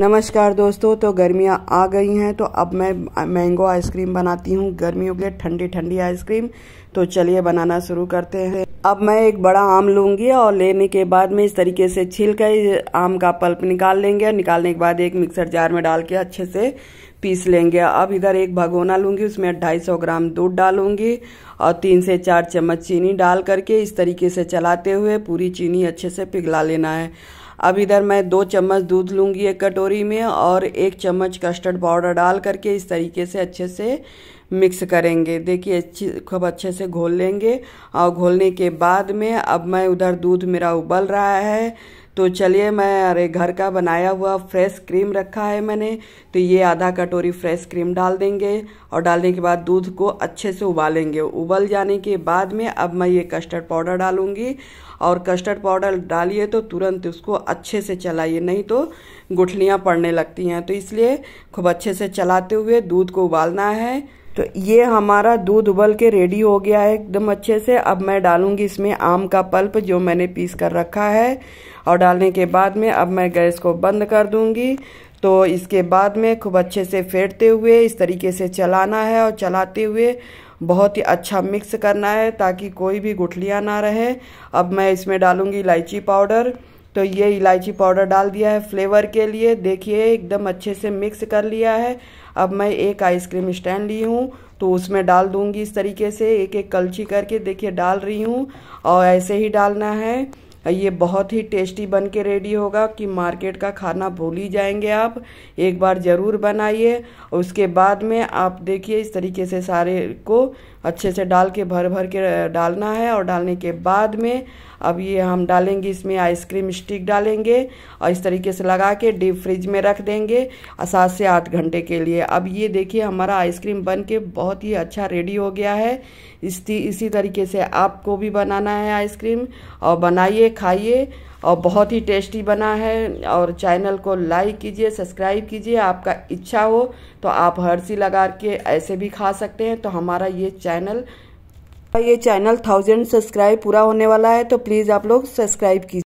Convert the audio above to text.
नमस्कार दोस्तों तो गर्मियाँ आ गई हैं तो अब मैं मैंगो आइसक्रीम बनाती हूँ गर्मियों के लिए ठंडी ठंडी आइसक्रीम तो चलिए बनाना शुरू करते हैं अब मैं एक बड़ा आम लूंगी और लेने के बाद में इस तरीके से छील कर आम का पल्प निकाल लेंगे और निकालने के बाद एक मिक्सर जार में डाल के अच्छे से पीस लेंगे अब इधर एक भगोना लूंगी उसमें ढाई सौ ग्राम दूध डालूंगी और तीन से चार चम्मच चीनी डाल करके इस तरीके से चलाते हुए पूरी चीनी अच्छे से पिघला लेना है अब इधर मैं दो चम्मच दूध लूँगी एक कटोरी में और एक चम्मच कस्टर्ड पाउडर डाल करके इस तरीके से अच्छे से मिक्स करेंगे देखिए अच्छी खूब अच्छे से घोल लेंगे और घोलने के बाद में अब मैं उधर दूध मेरा उबल रहा है तो चलिए मैं अरे घर का बनाया हुआ फ्रेश क्रीम रखा है मैंने तो ये आधा कटोरी फ्रेश क्रीम डाल देंगे और डालने के बाद दूध को अच्छे से उबालेंगे उबल जाने के बाद में अब मैं ये कस्टर्ड पाउडर डालूंगी और कस्टर्ड पाउडर डालिए तो तुरंत उसको अच्छे से चलाइए नहीं तो गुठलियाँ पड़ने लगती हैं तो इसलिए खूब अच्छे से चलाते हुए दूध को उबालना है तो ये हमारा दूध उबल के रेडी हो गया है एकदम अच्छे से अब मैं डालूंगी इसमें आम का पल्प जो मैंने पीस कर रखा है और डालने के बाद में अब मैं गैस को बंद कर दूंगी तो इसके बाद में खूब अच्छे से फेरते हुए इस तरीके से चलाना है और चलाते हुए बहुत ही अच्छा मिक्स करना है ताकि कोई भी गुठलियाँ ना रहे अब मैं इसमें डालूंगी इलायची पाउडर तो ये इलायची पाउडर डाल दिया है फ्लेवर के लिए देखिए एकदम अच्छे से मिक्स कर लिया है अब मैं एक आइसक्रीम स्टैंड ली हूँ तो उसमें डाल दूँगी इस तरीके से एक एक कलछी करके देखिए डाल रही हूँ और ऐसे ही डालना है ये बहुत ही टेस्टी बन के रेडी होगा कि मार्केट का खाना भूल ही जाएंगे आप एक बार ज़रूर बनाइए उसके बाद में आप देखिए इस तरीके से सारे को अच्छे से डाल के भर भर के डालना है और डालने के बाद में अब ये हम डालेंगे इसमें आइसक्रीम स्टिक डालेंगे और इस तरीके से लगा के डीप फ्रिज में रख देंगे सात से आठ घंटे के लिए अब ये देखिए हमारा आइसक्रीम बन के बहुत ही अच्छा रेडी हो गया है इसी इसी तरीके से आपको भी बनाना है आइसक्रीम और बनाइए खाइए और बहुत ही टेस्टी बना है और चैनल को लाइक कीजिए सब्सक्राइब कीजिए आपका इच्छा हो तो आप हरसी लगा के ऐसे भी खा सकते हैं तो हमारा ये चैनल ये चैनल थाउजेंड सब्सक्राइब पूरा होने वाला है तो प्लीज़ आप लोग सब्सक्राइब कीजिए